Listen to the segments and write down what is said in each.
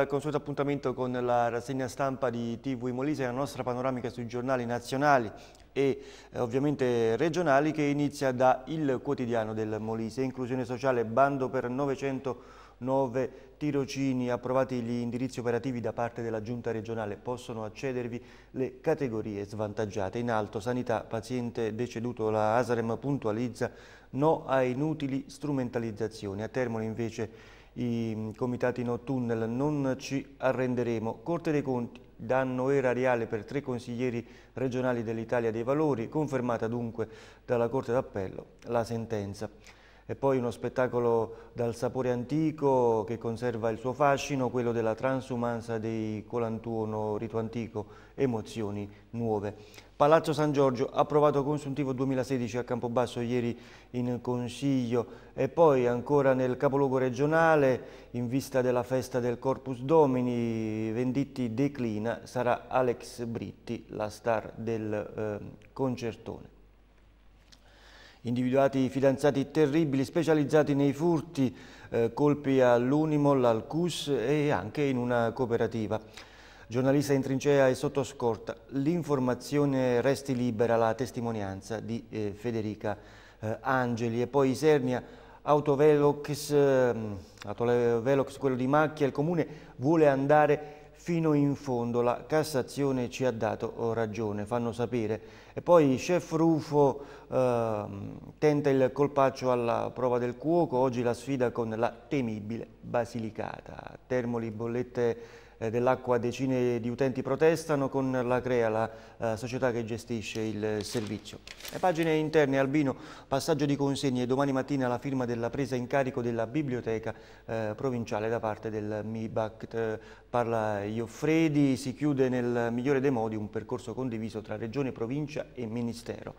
Al consueto appuntamento con la rassegna stampa di TV Molise, la nostra panoramica sui giornali nazionali e eh, ovviamente regionali che inizia da Il Quotidiano del Molise, inclusione sociale, bando per 909 tirocini, approvati gli indirizzi operativi da parte della giunta regionale, possono accedervi le categorie svantaggiate. In alto, sanità, paziente deceduto, la Asarem puntualizza no a inutili strumentalizzazioni. A Termoli invece i mm, comitati no tunnel, non ci arrenderemo. Corte dei Conti, danno erariale per tre consiglieri regionali dell'Italia dei Valori, confermata dunque dalla Corte d'Appello la sentenza. E poi uno spettacolo dal sapore antico che conserva il suo fascino, quello della transumanza dei Colantuono rito antico, emozioni nuove. Palazzo San Giorgio, approvato consuntivo 2016 a Campobasso ieri in Consiglio e poi ancora nel capoluogo regionale in vista della festa del Corpus Domini, Venditti declina, sarà Alex Britti la star del eh, concertone individuati fidanzati terribili specializzati nei furti, eh, colpi all'Unimol, al CUS e anche in una cooperativa. Giornalista in trincea e sotto scorta, l'informazione resti libera, la testimonianza di eh, Federica eh, Angeli e poi Isernia, autovelox, ehm, autovelox, quello di Macchia, il comune vuole andare fino in fondo. La Cassazione ci ha dato oh, ragione, fanno sapere. E poi Chef Rufo eh, tenta il colpaccio alla prova del cuoco, oggi la sfida con la temibile Basilicata. Termoli bollette eh, dell'acqua decine di utenti protestano con la Crea, la società che gestisce il servizio. Le pagine interne, Albino, passaggio di consegne domani mattina la firma della presa in carico della biblioteca eh, provinciale da parte del MIBACT. Parla Ioffredi, si chiude nel migliore dei modi un percorso condiviso tra regione, provincia e ministero.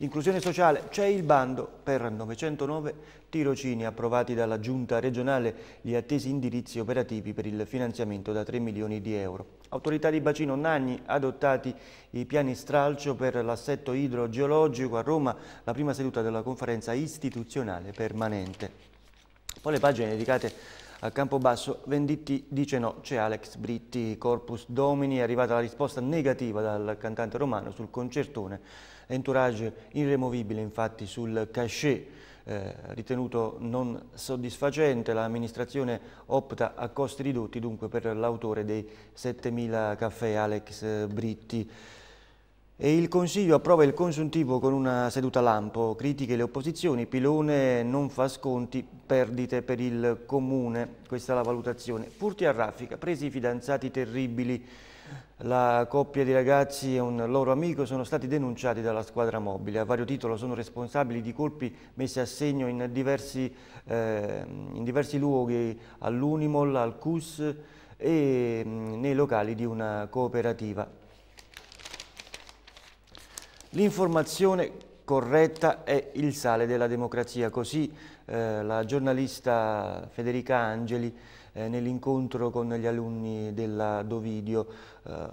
Inclusione sociale, c'è il bando per 909 tirocini approvati dalla Giunta regionale, gli attesi indirizzi operativi per il finanziamento da 3 milioni di euro. Autorità di bacino Nagni adottati i piani stralcio per l'assetto idrogeologico a Roma, la prima seduta della conferenza istituzionale permanente. Poi le pagine dedicate a Campobasso Venditti dice no, c'è Alex Britti, Corpus Domini, è arrivata la risposta negativa dal cantante romano sul concertone, entourage irremovibile infatti sul cachet eh, ritenuto non soddisfacente, l'amministrazione opta a costi ridotti dunque per l'autore dei 7.000 caffè Alex Britti. E il Consiglio approva il consuntivo con una seduta lampo, critiche le opposizioni, Pilone non fa sconti, perdite per il Comune, questa è la valutazione. Furti a raffica, presi i fidanzati terribili, la coppia di ragazzi e un loro amico sono stati denunciati dalla squadra mobile. A vario titolo sono responsabili di colpi messi a segno in diversi, eh, in diversi luoghi, all'Unimol, al CUS e nei locali di una cooperativa. L'informazione corretta è il sale della democrazia, così eh, la giornalista Federica Angeli eh, nell'incontro con gli alunni della Dovidio. Eh,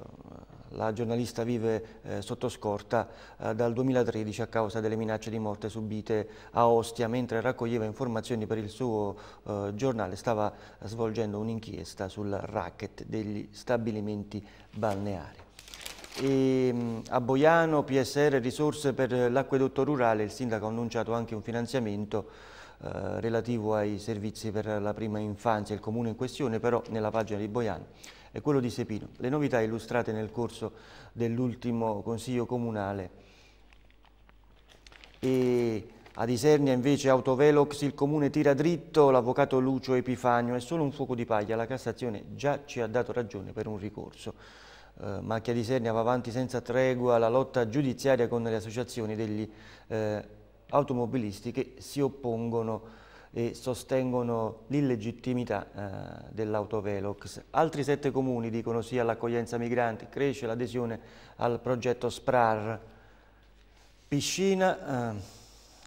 la giornalista vive eh, sotto scorta eh, dal 2013 a causa delle minacce di morte subite a Ostia mentre raccoglieva informazioni per il suo eh, giornale stava svolgendo un'inchiesta sul racket degli stabilimenti balneari. E ehm, a Boiano PSR risorse per l'acquedotto rurale, il sindaco ha annunciato anche un finanziamento eh, relativo ai servizi per la prima infanzia. Il comune in questione però nella pagina di Boiano è quello di Sepino. Le novità illustrate nel corso dell'ultimo consiglio comunale. E a Isernia invece Autovelox, il comune tira dritto, l'avvocato Lucio Epifanio, è solo un fuoco di paglia, la Cassazione già ci ha dato ragione per un ricorso eh, Macchia di Sernia va avanti senza tregua la lotta giudiziaria con le associazioni degli eh, automobilisti che si oppongono e sostengono l'illegittimità eh, dell'autovelox. Altri sette comuni dicono sì all'accoglienza migranti, cresce l'adesione al progetto SPRAR. Piscina, eh,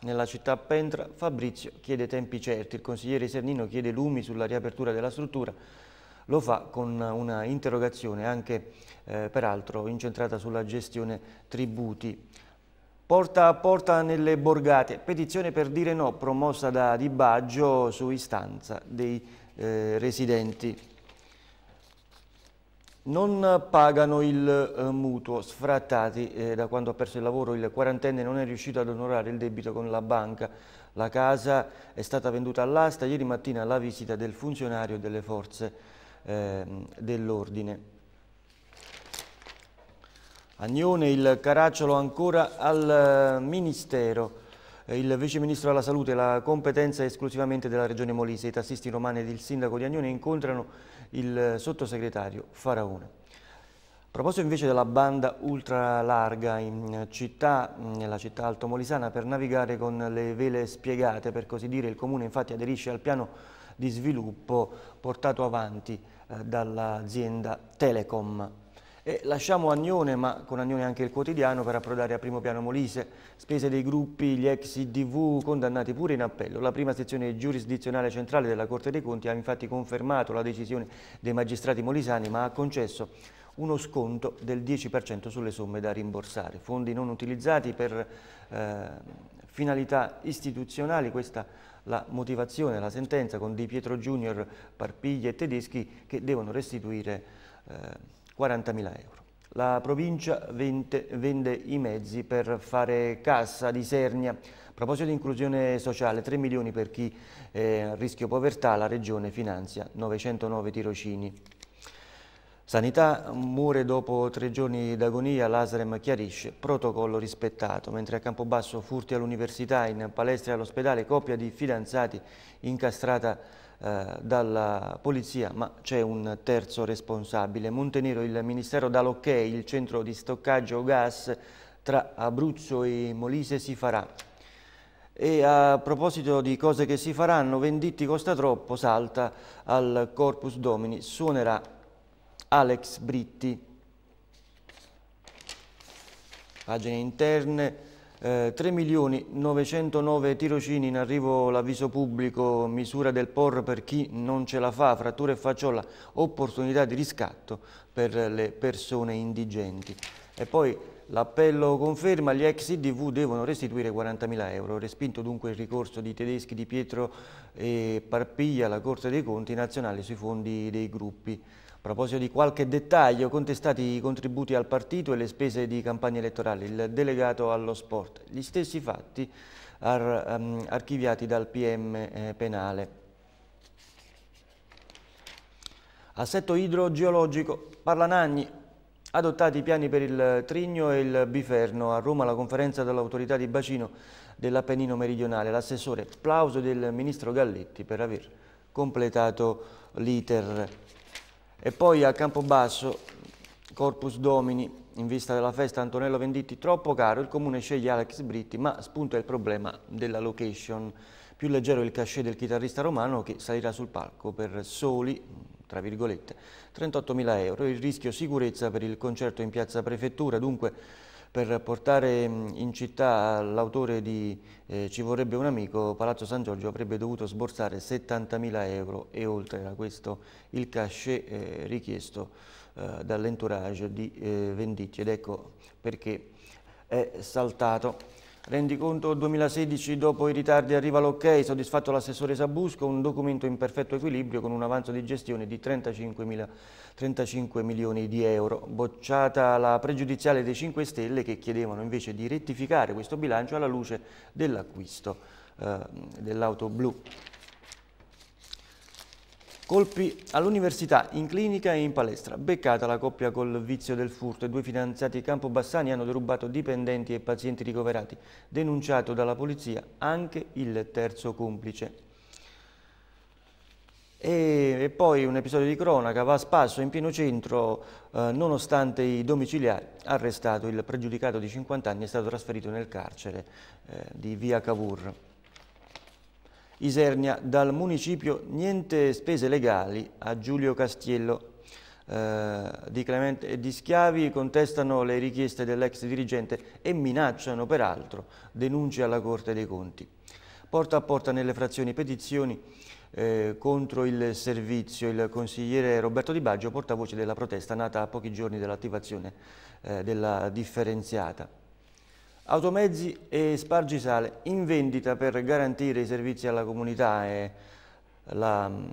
nella città Pentra, Fabrizio chiede tempi certi, il consigliere Sernino chiede lumi sulla riapertura della struttura, lo fa con una interrogazione anche eh, peraltro incentrata sulla gestione tributi. Porta a porta nelle borgate, petizione per dire no promossa da Di Baggio su istanza dei eh, residenti. Non pagano il eh, mutuo, sfrattati eh, da quando ha perso il lavoro, il quarantenne non è riuscito ad onorare il debito con la banca. La casa è stata venduta all'asta, ieri mattina alla visita del funzionario delle forze eh, dell'ordine. Agnone, il caracciolo ancora al eh, Ministero. Eh, il Vice Ministro della Salute, la competenza è esclusivamente della Regione Molise. I tassisti romani ed il Sindaco di Agnone incontrano il eh, Sottosegretario Faraone. A proposito invece della banda ultralarga in città, mm, nella città altomolisana, per navigare con le vele spiegate, per così dire, il comune infatti aderisce al piano di sviluppo portato avanti eh, dall'azienda Telecom. E lasciamo Agnone, ma con Agnone anche il quotidiano, per approdare a primo piano Molise. Spese dei gruppi, gli ex IDV condannati pure in appello. La prima sezione giurisdizionale centrale della Corte dei Conti ha infatti confermato la decisione dei magistrati molisani, ma ha concesso uno sconto del 10% sulle somme da rimborsare. Fondi non utilizzati per eh, finalità istituzionali, questa la motivazione, la sentenza con Di Pietro Junior, Parpiglia e Tedeschi che devono restituire eh, 40.000 euro. La provincia vende, vende i mezzi per fare cassa di Sernia. A proposito di inclusione sociale, 3 milioni per chi è eh, a rischio povertà, la regione finanzia 909 tirocini. Sanità, muore dopo tre giorni d'agonia, l'Asrem chiarisce, protocollo rispettato, mentre a Campobasso furti all'università, in palestra e all'ospedale, coppia di fidanzati incastrata eh, dalla polizia, ma c'è un terzo responsabile. Montenero, il ministero dà l'ok, okay, il centro di stoccaggio gas tra Abruzzo e Molise si farà. E a proposito di cose che si faranno, Venditti costa troppo, salta al Corpus Domini, suonerà Alex Britti. Pagine interne, eh, 3.909 tirocini in arrivo l'avviso pubblico, misura del POR per chi non ce la fa, frattura e facciola, opportunità di riscatto per le persone indigenti. E poi l'appello conferma, gli ex IDV devono restituire 40.000 euro, respinto dunque il ricorso di tedeschi Di Pietro e Parpiglia alla Corte dei Conti nazionale sui fondi dei gruppi. A proposito di qualche dettaglio, contestati i contributi al partito e le spese di campagna elettorale, il delegato allo sport, gli stessi fatti ar, um, archiviati dal PM eh, penale. Assetto idrogeologico, parla Nagni, adottati i piani per il Trigno e il Biferno. A Roma la conferenza dell'autorità di bacino dell'Appennino meridionale. L'assessore, plauso del ministro Galletti per aver completato l'iter. E poi a Campobasso, Corpus Domini, in vista della festa Antonello Venditti troppo caro, il comune sceglie Alex Britti, ma spunta il problema della location. Più leggero il cachet del chitarrista romano che salirà sul palco per soli tra virgolette, 38.000 euro. Il rischio sicurezza per il concerto in piazza prefettura, dunque per portare in città l'autore di eh, Ci vorrebbe un amico, Palazzo San Giorgio avrebbe dovuto sborsare 70.000 euro e oltre era questo il cachet eh, richiesto eh, dall'entourage di eh, Venditti ed ecco perché è saltato. Rendiconto 2016 dopo i ritardi arriva l'ok, soddisfatto l'assessore Sabusco, un documento in perfetto equilibrio con un avanzo di gestione di 35, 35 milioni di euro. Bocciata la pregiudiziale dei 5 Stelle che chiedevano invece di rettificare questo bilancio alla luce dell'acquisto eh, dell'auto blu. Colpi all'università, in clinica e in palestra. Beccata la coppia col vizio del furto I due fidanzati campobassani hanno derubato dipendenti e pazienti ricoverati. Denunciato dalla polizia anche il terzo complice. E, e poi un episodio di cronaca va a spasso in pieno centro, eh, nonostante i domiciliari. Arrestato il pregiudicato di 50 anni è stato trasferito nel carcere eh, di via Cavour. Isernia dal municipio niente spese legali a Giulio Castiello. Eh, di Clemente e di Schiavi contestano le richieste dell'ex dirigente e minacciano peraltro denunce alla Corte dei Conti. Porta a porta nelle frazioni petizioni eh, contro il servizio il consigliere Roberto Di Baggio, portavoce della protesta nata a pochi giorni dall'attivazione eh, della differenziata. Automezzi e spargisale in vendita per garantire i servizi alla comunità e mm,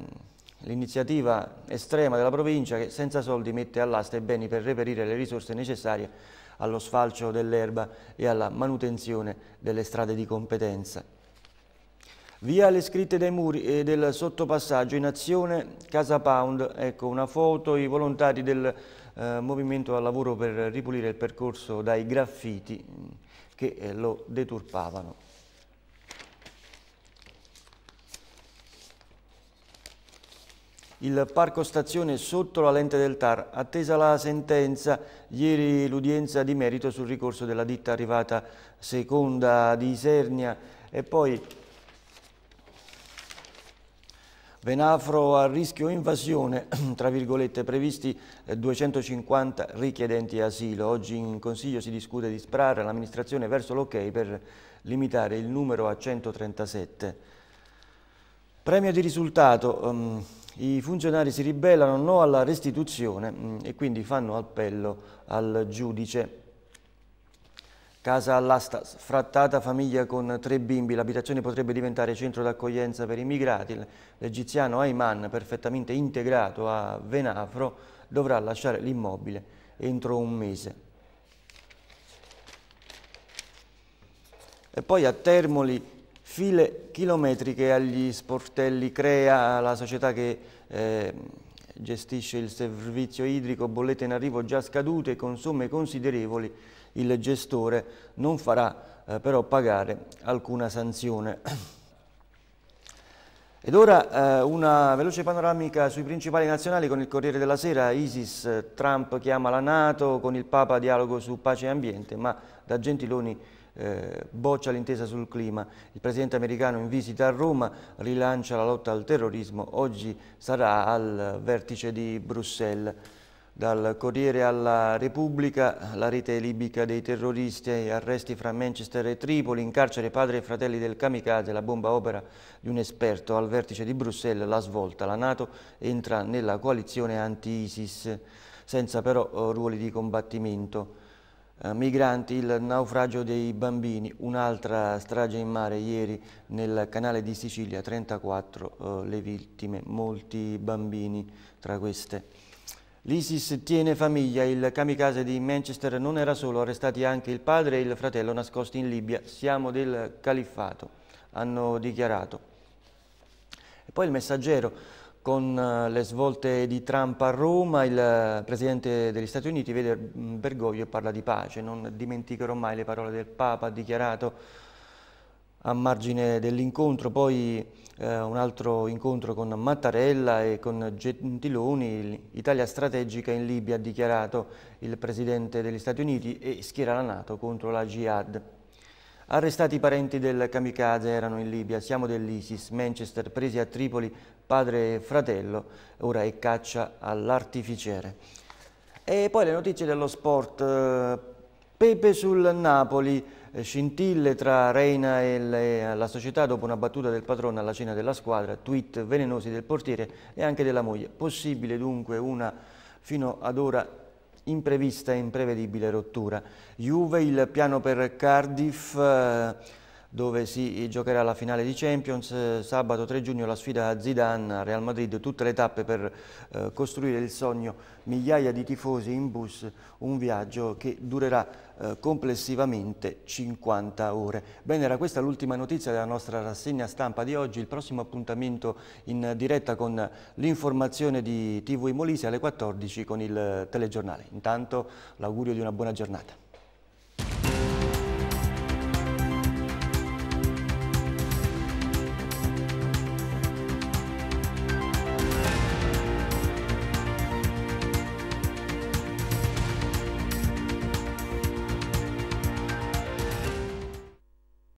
l'iniziativa estrema della provincia che senza soldi mette all'asta i beni per reperire le risorse necessarie allo sfalcio dell'erba e alla manutenzione delle strade di competenza. Via le scritte dei muri e del sottopassaggio in azione Casa Pound, ecco una foto, i volontari del eh, Movimento al Lavoro per ripulire il percorso dai graffiti che eh, lo deturpavano. Il parco stazione sotto la lente del TAR, attesa la sentenza, ieri l'udienza di merito sul ricorso della ditta arrivata seconda di Isernia e poi Venafro a rischio invasione, tra virgolette, previsti 250 eh, richiedenti asilo. Oggi in Consiglio si discute di sprare l'amministrazione verso l'ok per limitare il numero a 137. Premio di risultato, ehm, i funzionari si ribellano no alla restituzione mm, e quindi fanno appello al giudice. Casa all'asta frattata famiglia con tre bimbi, l'abitazione potrebbe diventare centro d'accoglienza per i migrati. L'egiziano Ayman, perfettamente integrato a Venafro, dovrà lasciare l'immobile entro un mese. E poi a Termoli file chilometriche agli sportelli Crea, la società che eh, gestisce il servizio idrico, bollette in arrivo già scadute, con somme considerevoli il gestore non farà eh, però pagare alcuna sanzione. Ed ora eh, una veloce panoramica sui principali nazionali con il Corriere della Sera, ISIS, eh, Trump chiama la Nato, con il Papa dialogo su pace e ambiente, ma da Gentiloni eh, boccia l'intesa sul clima. Il presidente americano in visita a Roma rilancia la lotta al terrorismo, oggi sarà al vertice di Bruxelles. Dal Corriere alla Repubblica, la rete libica dei terroristi e arresti fra Manchester e Tripoli, in carcere padre e fratelli del kamikaze, la bomba opera di un esperto al vertice di Bruxelles, la svolta, la Nato entra nella coalizione anti-ISIS, senza però oh, ruoli di combattimento. Eh, migranti, il naufragio dei bambini, un'altra strage in mare ieri nel canale di Sicilia, 34 le vittime, molti bambini tra queste. L'ISIS tiene famiglia, il kamikaze di Manchester non era solo, arrestati anche il padre e il fratello nascosti in Libia. Siamo del califfato, hanno dichiarato. E poi il messaggero, con eh, le svolte di Trump a Roma, il eh, presidente degli Stati Uniti vede Bergoglio e parla di pace. Non dimenticherò mai le parole del Papa, ha dichiarato a margine dell'incontro, poi eh, un altro incontro con Mattarella e con Gentiloni, Italia strategica in Libia, ha dichiarato il Presidente degli Stati Uniti e schiera la Nato contro la Jihad. Arrestati i parenti del kamikaze erano in Libia, siamo dell'ISIS, Manchester presi a Tripoli, padre e fratello, ora è caccia all'artificiere. E poi le notizie dello sport. Eh, Pepe sul Napoli, eh, scintille tra Reina e la società dopo una battuta del padrone alla cena della squadra, tweet velenosi del portiere e anche della moglie. Possibile dunque una fino ad ora imprevista e imprevedibile rottura. Juve, il piano per Cardiff... Eh, dove si giocherà la finale di Champions, eh, sabato 3 giugno la sfida a Zidane, Real Madrid, tutte le tappe per eh, costruire il sogno, migliaia di tifosi in bus, un viaggio che durerà eh, complessivamente 50 ore. Bene, era questa l'ultima notizia della nostra rassegna stampa di oggi, il prossimo appuntamento in diretta con l'informazione di TV Molise alle 14 con il eh, telegiornale. Intanto l'augurio di una buona giornata.